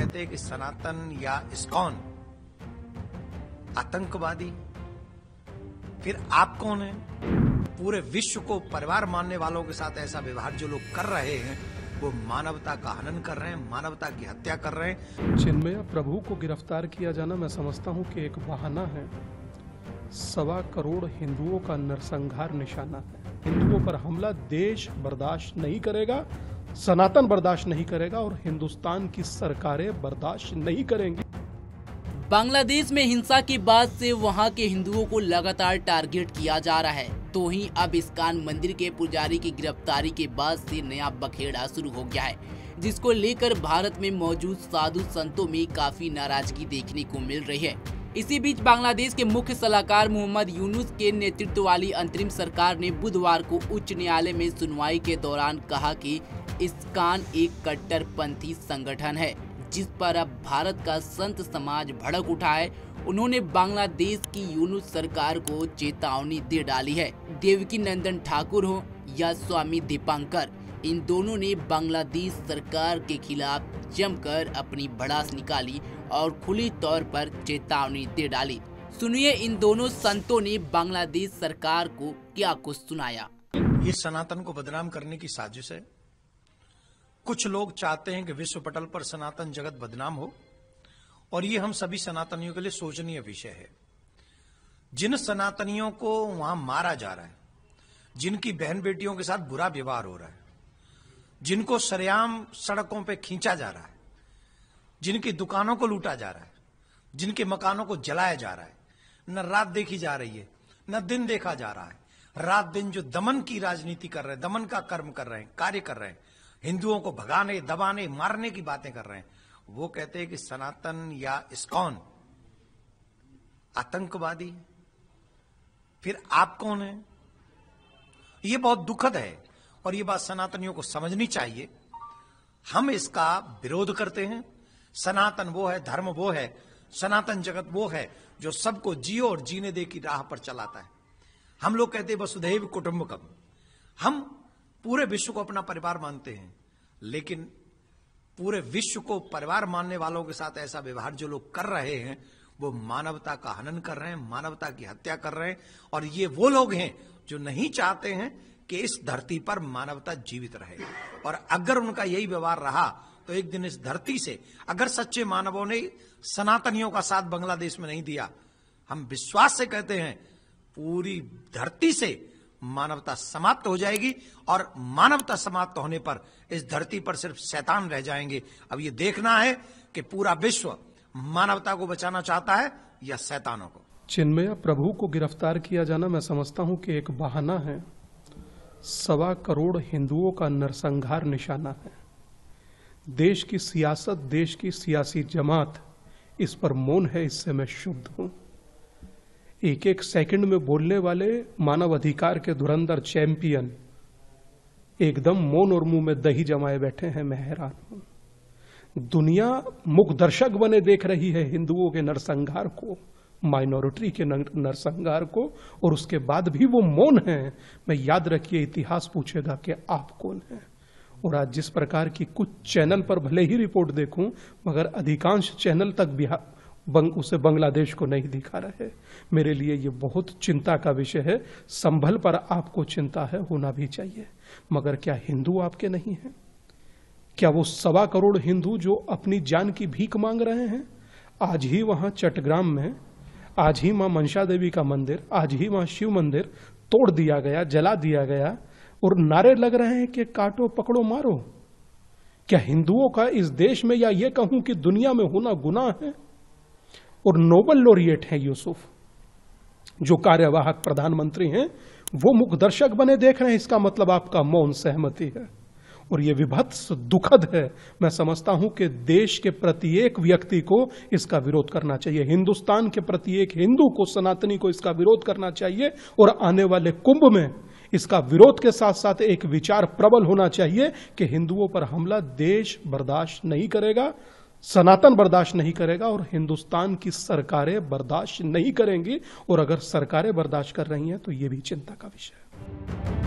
कहते हैं कि सनातन या इस्कॉन आतंकवादी फिर आप कौन है पूरे विश्व को परिवार मानने वालों के साथ ऐसा व्यवहार जो लोग कर रहे हैं वो मानवता का हनन कर रहे हैं मानवता की हत्या कर रहे हैं चिन्मय प्रभु को गिरफ्तार किया जाना मैं समझता हूँ कि एक बहाना है सवा करोड़ हिंदुओं का नरसंहार निशाना है हिंदुओं पर हमला देश बर्दाश्त नहीं करेगा सनातन बर्दाश्त नहीं करेगा और हिंदुस्तान की सरकारें बर्दाश्त नहीं करेंगी बांग्लादेश में हिंसा के बाद से वहां के हिंदुओं को लगातार टारगेट किया जा रहा है तो ही अब इस्कान मंदिर के पुजारी की गिरफ्तारी के बाद से नया बखेड़ा शुरू हो गया है जिसको लेकर भारत में मौजूद साधु संतों में काफी नाराजगी देखने को मिल रही है इसी बीच बांग्लादेश के मुख्य सलाहकार मोहम्मद यूनुस के नेतृत्व वाली अंतरिम सरकार ने बुधवार को उच्च न्यायालय में सुनवाई के दौरान कहा कि इस्कान एक कट्टरपंथी संगठन है जिस पर अब भारत का संत समाज भड़क उठा है उन्होंने बांग्लादेश की यूनुस सरकार को चेतावनी दे डाली है देवकी नंदन ठाकुर हो या स्वामी दीपांकर इन दोनों ने बांग्लादेश सरकार के खिलाफ जमकर अपनी भड़ास निकाली और खुले तौर पर चेतावनी दे डाली सुनिए इन दोनों संतों ने बांग्लादेश सरकार को क्या कुछ सुनाया इस सनातन को बदनाम करने की साजिश है कुछ लोग चाहते हैं कि विश्व पटल पर सनातन जगत बदनाम हो और ये हम सभी सनातनियों के लिए सोचनीय विषय है जिन सनातनियों को वहां मारा जा रहा है जिनकी बहन बेटियों के साथ बुरा व्यवहार हो रहा है जिनको सरेआम सड़कों पे खींचा जा रहा है जिनकी दुकानों को लूटा जा रहा है जिनके मकानों को जलाया जा रहा है न रात देखी जा रही है न दिन देखा जा रहा है रात दिन जो दमन की राजनीति कर रहे हैं दमन का कर्म कर रहे हैं कार्य कर रहे हैं हिंदुओं को भगाने दबाने मारने की बातें कर रहे हैं वो कहते हैं कि सनातन या इस्कॉन आतंकवादी फिर आप कौन है ये बहुत दुखद है और ये बात सनातनियों को समझनी चाहिए हम इसका विरोध करते हैं सनातन वो है धर्म वो है सनातन जगत वो है जो सबको जियो और जीने दे की राह पर चलाता है हम लोग कहते हैं वसुधैव कुटुंबकम हम पूरे विश्व को अपना परिवार मानते हैं लेकिन पूरे विश्व को परिवार मानने वालों के साथ ऐसा व्यवहार जो लोग कर रहे हैं वो मानवता का हनन कर रहे हैं मानवता की हत्या कर रहे हैं और ये वो लोग हैं जो नहीं चाहते हैं कि इस धरती पर मानवता जीवित रहे और अगर उनका यही व्यवहार रहा तो एक दिन इस धरती से अगर सच्चे मानवों ने सनातनियों का साथ बांग्लादेश में नहीं दिया हम विश्वास से कहते हैं पूरी धरती से मानवता समाप्त हो जाएगी और मानवता समाप्त होने पर इस धरती पर सिर्फ शैतान रह जाएंगे अब ये देखना है कि पूरा विश्व मानवता को बचाना चाहता है या शैतानों को चिन्मय प्रभु को गिरफ्तार किया जाना मैं समझता हूं कि एक बहाना है सवा करोड़ हिंदुओं का नरसंहार निशाना है देश की सियासत देश की सियासी जमात इस पर मौन है इससे मैं शुद्ध हूं एक एक सेकंड में बोलने वाले मानव अधिकार के धुरंधर चैंपियन एकदम मौन और मुंह में दही जमाए बैठे हैं मैं हैरान हूं दुनिया मुख दर्शक बने देख रही है हिंदुओं के नरसंहार को माइनॉरिटी के नरसंहार को और उसके बाद भी वो मौन हैं मैं याद रखिए इतिहास पूछेगा कि आप कौन हैं और आज जिस प्रकार की कुछ चैनल पर भले ही रिपोर्ट देखूं मगर अधिकांश चैनल तक बिहार बंग, उसे बांग्लादेश को नहीं दिखा रहे मेरे लिए ये बहुत चिंता का विषय है संभल पर आपको चिंता है होना भी चाहिए मगर क्या हिंदू आपके नहीं हैं क्या वो सवा करोड़ हिंदू जो अपनी जान की भीख मांग रहे हैं आज ही वहां चटग्राम में आज ही माँ मनसा देवी का मंदिर आज ही माँ शिव मंदिर तोड़ दिया गया जला दिया गया और नारे लग रहे हैं कि काटो पकड़ो मारो क्या हिंदुओं का इस देश में या ये कहूं कि दुनिया में होना गुनाह है और नोबल लोरिएट है यूसुफ जो कार्यवाहक प्रधानमंत्री हैं वो मुखदर्शक बने देख रहे हैं इसका मतलब आपका मौन सहमति है और ये विभत्स दुखद है मैं समझता हूं कि देश के प्रत्येक व्यक्ति को इसका विरोध करना चाहिए हिंदुस्तान के प्रत्येक हिंदू को सनातनी को इसका विरोध करना चाहिए और आने वाले कुंभ में इसका विरोध के साथ साथ एक विचार प्रबल होना चाहिए कि हिंदुओं पर हमला देश बर्दाश्त नहीं करेगा सनातन बर्दाश्त नहीं करेगा और हिंदुस्तान की सरकारें बर्दाश्त नहीं करेंगी और अगर सरकारें बर्दाश्त कर रही हैं तो ये भी चिंता का विषय है